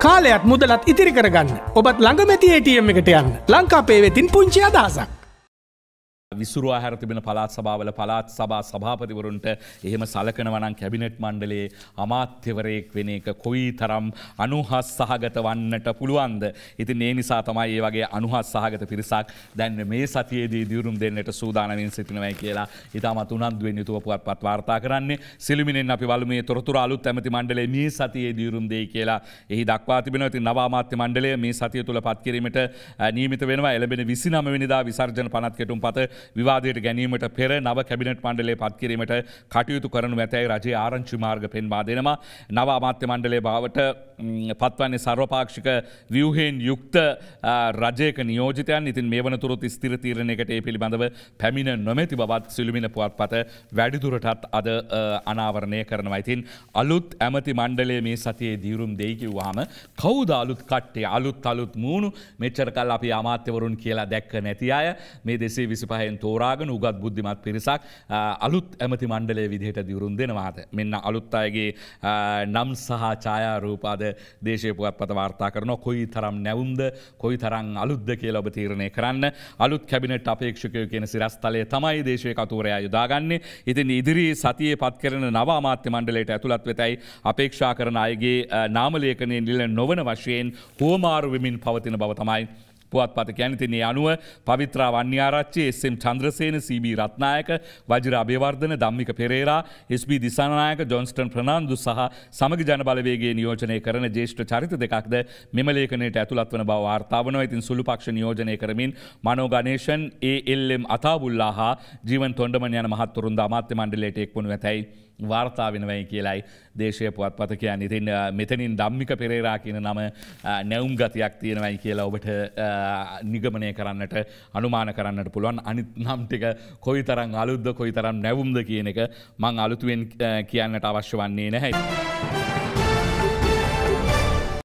කාලයත් මුදලත් ඉතිරි කරගන්න ඔබත් ළඟමැති ATM එකට යන්න ලංකාපේ වෙතින් පුංචි අදහසක්. විසුරවා හැර තිබෙන පලාත් සභාවල පලාත් සභා සභාපතිවරුන්ට එහෙම සලකනවනං කැබිනට් මණ්ඩලේ අමාත්‍යවරයෙක් වෙන එක කොයි තරම් අනුහස් සහගත වන්නට පුළුවන්ද. ඉතින් ඒ නිසා තමයි ඒ වගේ අනුහස් සහගත පිරිසක් දැන් මේ සතියේදී දියුරුම් දෙන්නට සූදානමින් සිටිනවයි කියලා ඉතාමත් උනන්දුවෙන් යුතුව පුවත්පත් වාර්තා කරන්නේ සිලිමිනෙන් අපි වල මේ තොරතුර අලුත් ඇමති මණ්ඩලේ මේ සතියේ දියුරුම් දෙයි කියලා එහි දක්වා තිබෙනවා. ඉතින් නව අමාත්‍ය මණ්ඩලය මේ සතිය තුල පත් කිරීමට නියමිත වෙනවා. එළඹෙන 29 වෙනිදා විසර්ජන පනත් කෙටුම්පත විවාදයට ගැනීමට පෙර නව කැබිනට් මණ්ඩලේ පත්කිරීමට කටයුතු කරනු ඇතැයි රජේ ආරංචි මාර්ග පෙන්වා දෙනවා. නව අමාත්‍ය මණ්ඩලේ බාවට පත්වන්නේ සර්වපාක්ෂික ව්‍යවහෙන් යුක්ත රජයක නියෝජතයන් ඉතින් මේ වනතුරොත් ස්තිර තීරණයකට ඒ පිළිබඳව පැමිණ නොමැති බවත් සිළුමින පුවත් පත වැඩිදුරටත් අද අනාවරණය කරනවා. ඉතින් අලුත් ඇමති මණ්ඩලේ මේ සතියේ දීරුම් දෙයිකිව්වාම කවුද අලුත් කට්ටේ අලුත් අලුත් මූුණු මෙච්චර කල් අපි අමාත්‍යවරුන් කියලා දැක්ක නැති අය මේ දෙසේ විසිපහය අයින් තෝරාගෙන උගත් බුද්ධිමත් පිරිසක් අලුත් ඇමති මණ්ඩලය විදිහට දිවරුන් දෙනවාද. මෙන්න අලුත් අයගේ නම් සහ ඡායා රූපාද දේශය පුවත්පත වාර්තා කරන කොයි තරම් නැවුම්ද කොයි තරම් අලුද්ද කියලා ඔබ තීරණය කරන්න අලුත් කැබිනට් අපේක්ෂකයෝ කියන සිරස්තලය තමයි දේශය කතුවරයා යොදාගන්නේ. ඉතින් ඉදිරි සතියේ පත් කරන නව අමාත්‍ය මණ්ඩලයට ඇතුළත් වෙතයි අපේක්ෂා කරන අයගේ නාමලේඛනය නිල නොවන වශයෙන් හෝමාරු වෙමින් පවතින බව තමයි පුවත් පත ගැනතින්නේ අනුව පවිත්‍ර වන්‍යාරච්චේ එස්ම් චන්ද්‍රසේන සබ රත්නායක වජර අභ්‍යවර්ධන දම්මික පෙරේරා ස්B දිසානායක ජොන්ස්ටන් ප්‍රනාන්දු සහ සමග ජනබලවේගේ නියෝජනය කරන ජේෂ්ට චරිත දෙකක්ද මෙමලේකනයට ඇතුළත් වන බව වාර්තාාවන ඉතින් සුළු පක්ෂ නියෝජනය කරමින් මනෝගනේෂන් ඒල්ම් අතාබුල්ලා හා ජීවන් තොන්ඩමන යන මහත්තුරුන්ද අමාත්‍ය මණ්ඩලට එක් වුණු ඇතැයි. වාර්තා වෙනවයි කියලයි දේශය පුවත් පත කියන්න ඉතින් මෙතනින් දම්මික පෙරේරා කියන නම නැවුම් ගතියක් තියෙනවයි කියලා ඔබට නිගමනය කරන්නට අනුමාන කරන්නට පුළුවන් අනිත් නම් ටික කොයි තරම් අලුද්ද කොයි තරම් නැවුම්ද කියන එක මං අලුතුවෙන් කියන්නට අවශ්‍ය වන්නේ නැහැ.